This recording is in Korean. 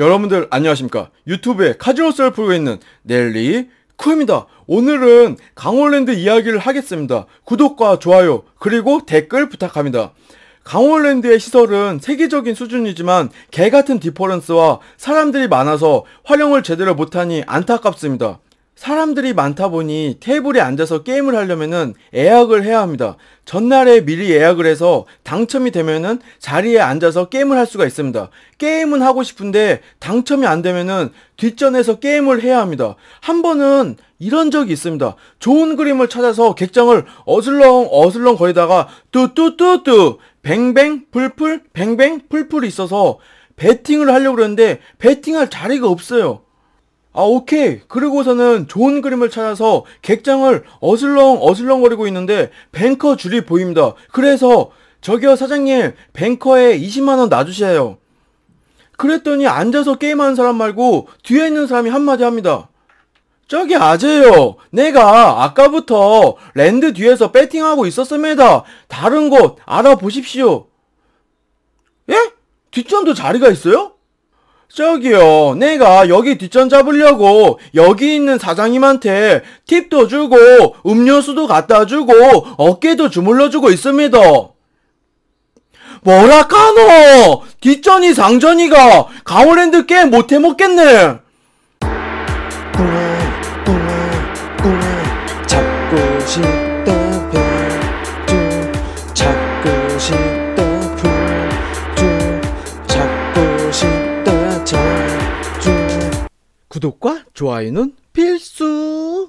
여러분들 안녕하십니까 유튜브에 카지노 썰 풀고 있는 넬리 쿠입니다 오늘은 강원랜드 이야기를 하겠습니다 구독과 좋아요 그리고 댓글 부탁합니다 강원랜드의 시설은 세계적인 수준이지만 개같은 디퍼런스와 사람들이 많아서 활용을 제대로 못하니 안타깝습니다 사람들이 많다 보니 테이블에 앉아서 게임을 하려면은 예약을 해야 합니다. 전날에 미리 예약을 해서 당첨이 되면은 자리에 앉아서 게임을 할 수가 있습니다. 게임은 하고 싶은데 당첨이 안 되면은 뒷전에서 게임을 해야 합니다. 한 번은 이런 적이 있습니다. 좋은 그림을 찾아서 객장을 어슬렁 어슬렁 거리다가 뚜뚜뚜뚜 뱅뱅 풀풀 뱅뱅 풀풀이 있어서 베팅을 하려고 그러는데 베팅할 자리가 없어요. 아 오케이 그리고서는 좋은 그림을 찾아서 객장을 어슬렁 어슬렁거리고 있는데 뱅커 줄이 보입니다 그래서 저기요 사장님 뱅커에 20만원 놔주세요 그랬더니 앉아서 게임하는 사람 말고 뒤에 있는 사람이 한마디 합니다 저기 아재요 내가 아까부터 랜드 뒤에서 배팅하고 있었습니다 다른 곳 알아보십시오 예? 뒷전도 자리가 있어요? 저기요, 내가 여기 뒷전 잡으려고 여기 있는 사장님한테 팁도 주고 음료수도 갖다 주고 어깨도 주물러 주고 있습니다. 뭐라카노! 뒷전이 상전이가 가오랜드 게임 못해 먹겠네! 구독과 좋아요는 필수!